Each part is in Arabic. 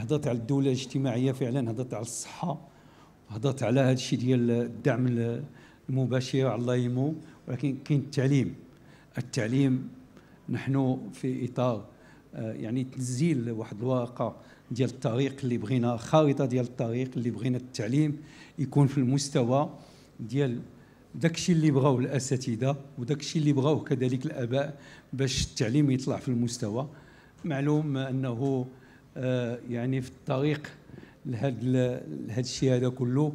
هضرت على الدوله الاجتماعيه فعلا هضرت على الصحه هضرت على هذا الشيء ديال الدعم المباشر على الله يمو ولكن كاين التعليم التعليم نحن في اطار آه، يعني تنزيل واحد الواقع ديال الطريق اللي بغينا خارطه ديال الطريق اللي بغينا التعليم يكون في المستوى ديال داكشي اللي بغاو الاساتذه وداكشي اللي بغاوه كذلك الاباء باش التعليم يطلع في المستوى معلوم انه آه، يعني في الطريق لهذا الشيء هذا كله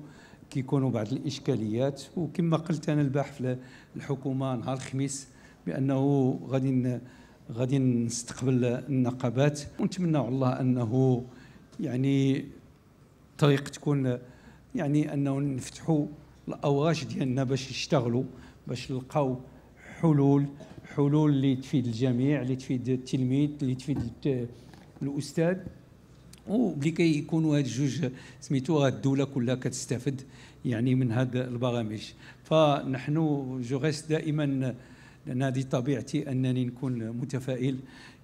كيكونوا بعض الاشكاليات وكما قلت انا البارح في الحكومه نهار الخميس بانه غادي غادي نستقبل النقابات ونتمنى الله انه يعني الطريق تكون يعني انه نفتحوا الاوراش ديالنا باش نشتغلوا باش نلقاو حلول حلول اللي تفيد الجميع اللي تفيد التلميذ اللي تفيد الاستاذ وبلي كيكونوا هاد الجوج سميتو الدوله كلها كتستافد يعني من هاد البرامج فنحن جو دائما لان هذه طبيعتي انني نكون متفائل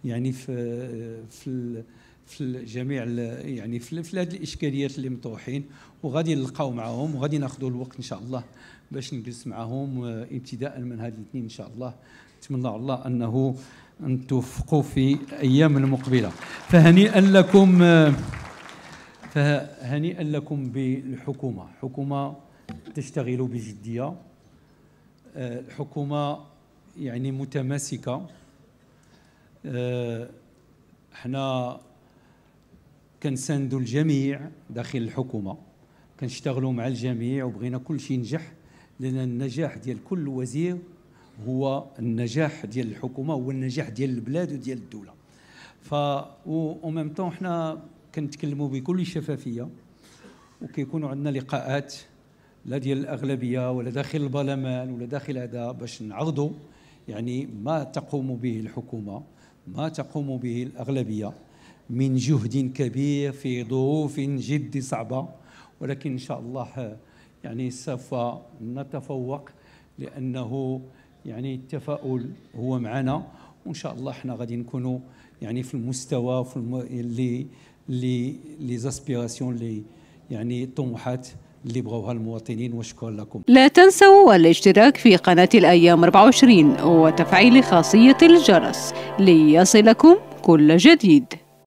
يعني في في في جميع يعني في, في هذه الاشكاليات اللي مطروحين وغادي نلقاو معاهم وغادي ناخذوا الوقت ان شاء الله باش نجلس معاهم آه، ابتداء من هذا الاثنين ان شاء الله نتمنى الله انه نتوفقوا في ايام المقبله فهنيئا لكم فهنيئا لكم بالحكومة حكومة تشتغل بجدية حكومة يعني متماسكة احنا كنساندوا الجميع داخل الحكومة كنشتغلوا مع الجميع وبغينا كل شيء ينجح لأن النجاح ديال كل وزير هو النجاح ديال الحكومة هو النجاح ديال البلاد وديال الدولة ف و ميم طون حنا كنتكلموا بكل شفافيه وكيكونوا عندنا لقاءات لا ديال الاغلبيه ولا داخل البرلمان ولا داخل هذا باش نعرضوا يعني ما تقوم به الحكومه ما تقوم به الاغلبيه من جهد كبير في ظروف جد صعبه ولكن ان شاء الله يعني سوف نتفوق لانه يعني التفاؤل هو معنا وان شاء الله حنا غادي نكونوا يعني في المستوى في الم... اللي لي لي زاسبيراسيون لي يعني الطموحات اللي بغاوها المواطنين وشكرا لكم لا تنسوا الاشتراك في قناة الأيام 24 وتفعيل خاصية الجرس ليصلكم كل جديد